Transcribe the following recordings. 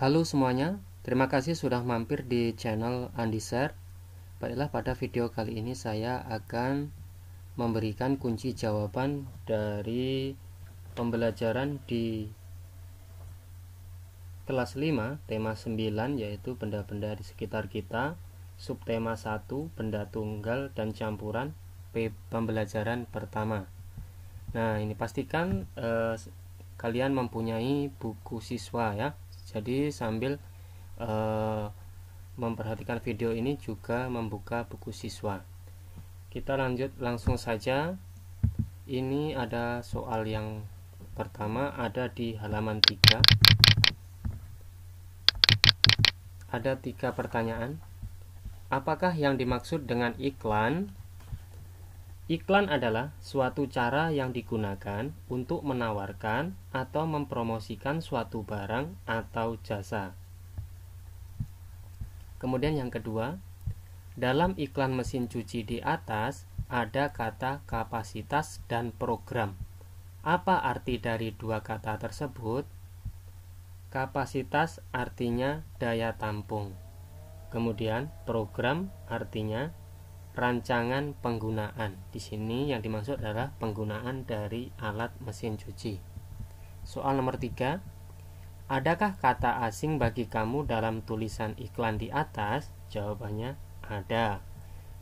Halo semuanya, terima kasih sudah mampir di channel Andisar. Baiklah, pada video kali ini saya akan memberikan kunci jawaban dari pembelajaran di kelas 5, tema 9 yaitu benda-benda di sekitar kita, subtema 1, benda tunggal dan campuran pembelajaran pertama. Nah, ini pastikan eh, kalian mempunyai buku siswa ya jadi sambil uh, memperhatikan video ini juga membuka buku siswa kita lanjut langsung saja ini ada soal yang pertama ada di halaman 3 ada tiga pertanyaan apakah yang dimaksud dengan iklan Iklan adalah suatu cara yang digunakan untuk menawarkan atau mempromosikan suatu barang atau jasa. Kemudian yang kedua, dalam iklan mesin cuci di atas ada kata kapasitas dan program. Apa arti dari dua kata tersebut? Kapasitas artinya daya tampung. Kemudian program artinya rancangan penggunaan. Di sini yang dimaksud adalah penggunaan dari alat mesin cuci. Soal nomor 3. Adakah kata asing bagi kamu dalam tulisan iklan di atas? Jawabannya ada.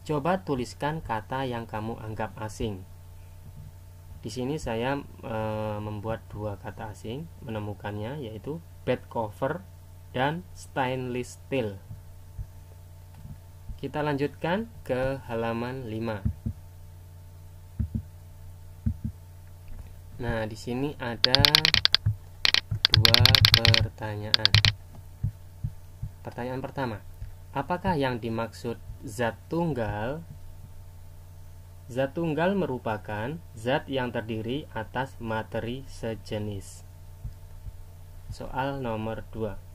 Coba tuliskan kata yang kamu anggap asing. Di sini saya e, membuat dua kata asing, menemukannya yaitu bed cover dan stainless steel. Kita lanjutkan ke halaman 5. Nah, di sini ada dua pertanyaan. Pertanyaan pertama, apakah yang dimaksud zat tunggal? Zat tunggal merupakan zat yang terdiri atas materi sejenis. Soal nomor 2.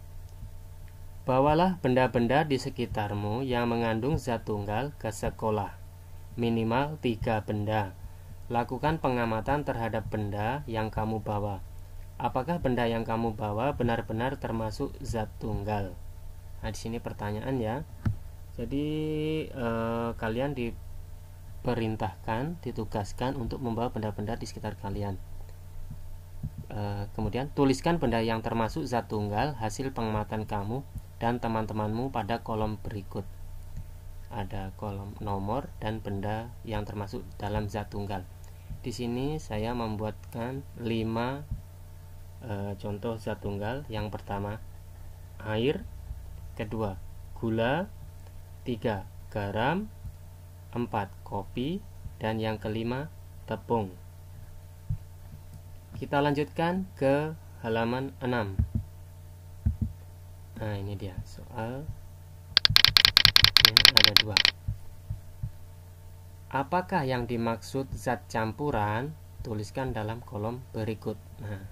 Bawalah benda-benda di sekitarmu yang mengandung zat tunggal ke sekolah. Minimal tiga benda. Lakukan pengamatan terhadap benda yang kamu bawa. Apakah benda yang kamu bawa benar-benar termasuk zat tunggal? Nah, di sini pertanyaan ya. Jadi eh, kalian diperintahkan, ditugaskan untuk membawa benda-benda di sekitar kalian. Eh, kemudian tuliskan benda yang termasuk zat tunggal hasil pengamatan kamu dan teman-temanmu pada kolom berikut. Ada kolom nomor dan benda yang termasuk dalam zat tunggal. Di sini saya membuatkan 5 e, eh, contoh zat tunggal. Yang pertama air, kedua gula, tiga garam, empat kopi, dan yang kelima tepung. Kita lanjutkan ke halaman 6. Nah, ini dia soal yang ada dua. Apakah yang dimaksud zat campuran? Tuliskan dalam kolom berikut. Nah,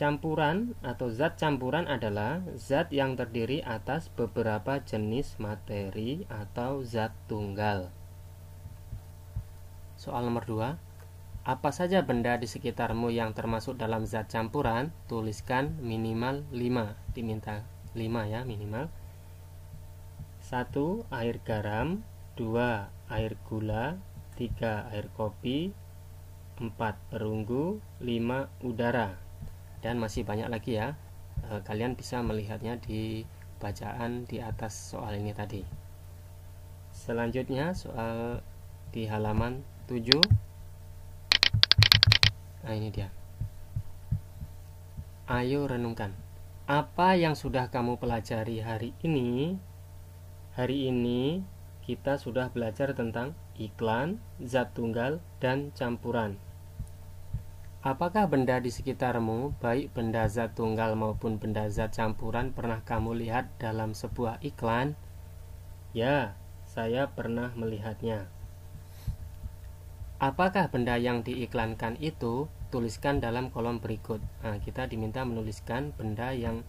campuran atau zat campuran adalah zat yang terdiri atas beberapa jenis materi atau zat tunggal. Soal nomor 2. Apa saja benda di sekitarmu yang termasuk dalam zat campuran? Tuliskan minimal 5. Diminta 5 ya minimal. 1. Air garam 2. Air gula 3. Air kopi 4. Perunggu 5. Udara Dan masih banyak lagi ya e, Kalian bisa melihatnya di bacaan di atas soal ini tadi Selanjutnya soal di halaman 7 Nah, ini dia. Ayo renungkan. Apa yang sudah kamu pelajari hari ini? Hari ini kita sudah belajar tentang iklan, zat tunggal, dan campuran. Apakah benda di sekitarmu, baik benda zat tunggal maupun benda zat campuran, pernah kamu lihat dalam sebuah iklan? Ya, saya pernah melihatnya. Apakah benda yang diiklankan itu tuliskan dalam kolom berikut. Nah, kita diminta menuliskan benda yang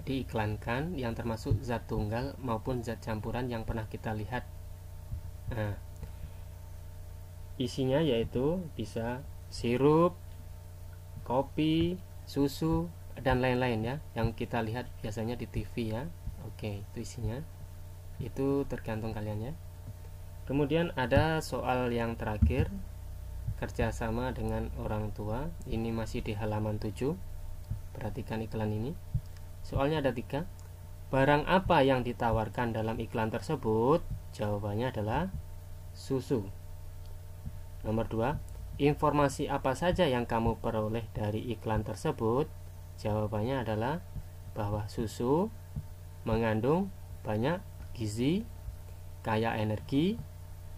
diiklankan yang termasuk zat tunggal maupun zat campuran yang pernah kita lihat. Nah, isinya yaitu bisa sirup, kopi, susu dan lain-lain ya yang kita lihat biasanya di TV ya. Oke, itu isinya. Itu tergantung kalian ya. Kemudian ada soal yang terakhir kerjasama dengan orang tua ini masih di halaman 7 perhatikan iklan ini soalnya ada tiga barang apa yang ditawarkan dalam iklan tersebut jawabannya adalah susu nomor 2 informasi apa saja yang kamu peroleh dari iklan tersebut jawabannya adalah bahwa susu mengandung banyak gizi kaya energi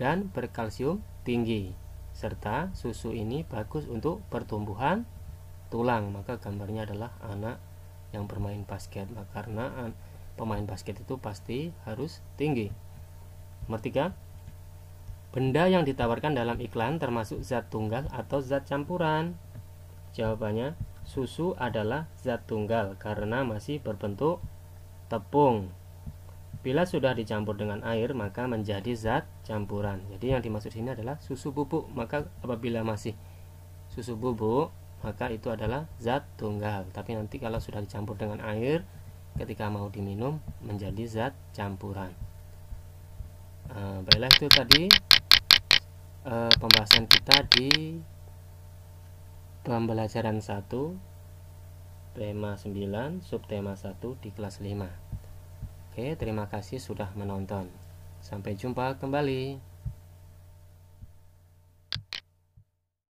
dan berkalsium tinggi serta susu ini bagus untuk pertumbuhan tulang maka gambarnya adalah anak yang bermain basket nah, karena pemain basket itu pasti harus tinggi nomor tiga benda yang ditawarkan dalam iklan termasuk zat tunggal atau zat campuran jawabannya susu adalah zat tunggal karena masih berbentuk tepung Bila sudah dicampur dengan air maka menjadi zat campuran. Jadi yang dimaksud ini adalah susu bubuk. Maka apabila masih susu bubuk maka itu adalah zat tunggal. Tapi nanti kalau sudah dicampur dengan air ketika mau diminum menjadi zat campuran. Uh, eh, baiklah itu tadi uh, pembahasan kita di pembelajaran 1 tema 9 subtema 1 di kelas 5. Oke, terima kasih sudah menonton. Sampai jumpa kembali.